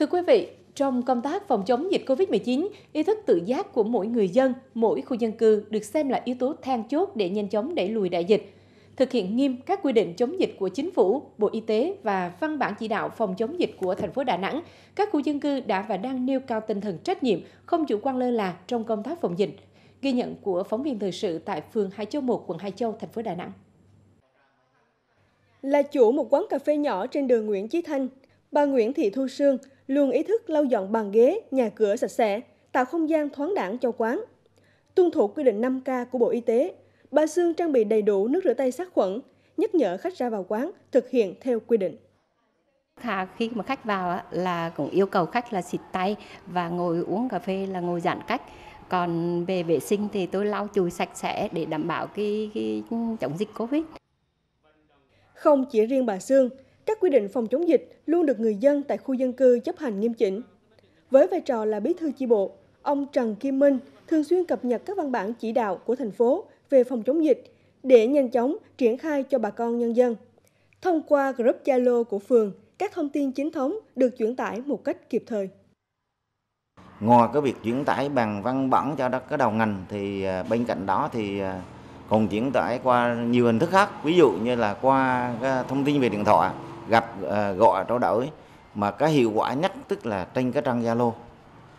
Thưa quý vị, trong công tác phòng chống dịch COVID-19, ý thức tự giác của mỗi người dân, mỗi khu dân cư được xem là yếu tố then chốt để nhanh chóng đẩy lùi đại dịch. Thực hiện nghiêm các quy định chống dịch của chính phủ, Bộ Y tế và văn bản chỉ đạo phòng chống dịch của thành phố Đà Nẵng, các khu dân cư đã và đang nêu cao tinh thần trách nhiệm, không chủ quan lơ là trong công tác phòng dịch. Ghi nhận của phóng viên thời sự tại phường Hải Châu 1, quận Hải Châu, thành phố Đà Nẵng. Là chủ một quán cà phê nhỏ trên đường Nguyễn Chí Thanh, bà Nguyễn Thị Thu Sương, luôn ý thức lau dọn bàn ghế, nhà cửa sạch sẽ, tạo không gian thoáng đẳng cho quán. Tuân thủ quy định 5K của Bộ Y tế, bà Sương trang bị đầy đủ nước rửa tay sát khuẩn, nhắc nhở khách ra vào quán thực hiện theo quy định. Khả khi mà khách vào là cũng yêu cầu khách là xịt tay và ngồi uống cà phê là ngồi giãn cách. Còn về vệ sinh thì tôi lau chùi sạch sẽ để đảm bảo cái, cái chống dịch Covid. Không chỉ riêng bà Sương, các quy định phòng chống dịch luôn được người dân tại khu dân cư chấp hành nghiêm chỉnh. Với vai trò là bí thư chi bộ, ông Trần Kim Minh thường xuyên cập nhật các văn bản chỉ đạo của thành phố về phòng chống dịch để nhanh chóng triển khai cho bà con nhân dân. Thông qua group Zalo của phường, các thông tin chính thống được chuyển tải một cách kịp thời. Ngoài cái việc chuyển tải bằng văn bản cho các đầu ngành thì à, bên cạnh đó thì à, còn chuyển tải qua nhiều hình thức khác, ví dụ như là qua à, thông tin về điện thoại gặp ờ, gọi trao đổi mà cái hiệu quả nhất tức là trên cái trang Zalo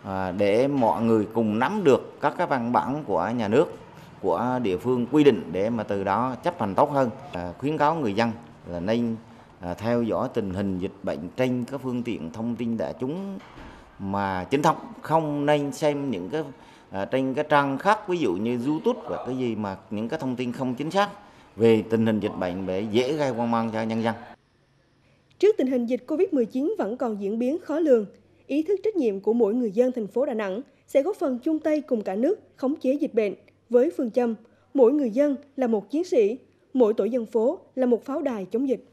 à, để mọi người cùng nắm được các cái văn bản của nhà nước của địa phương quy định để mà từ đó chấp hành tốt hơn à, khuyến cáo người dân là nên à, theo dõi tình hình dịch bệnh trên các phương tiện thông tin đại chúng mà chính thống không nên xem những cái à, trên cái trang khác ví dụ như YouTube và cái gì mà những cái thông tin không chính xác về tình hình dịch bệnh để dễ gây hoang mang cho nhân dân Trước tình hình dịch COVID-19 vẫn còn diễn biến khó lường, ý thức trách nhiệm của mỗi người dân thành phố Đà Nẵng sẽ góp phần chung tay cùng cả nước khống chế dịch bệnh với phương châm mỗi người dân là một chiến sĩ, mỗi tổ dân phố là một pháo đài chống dịch.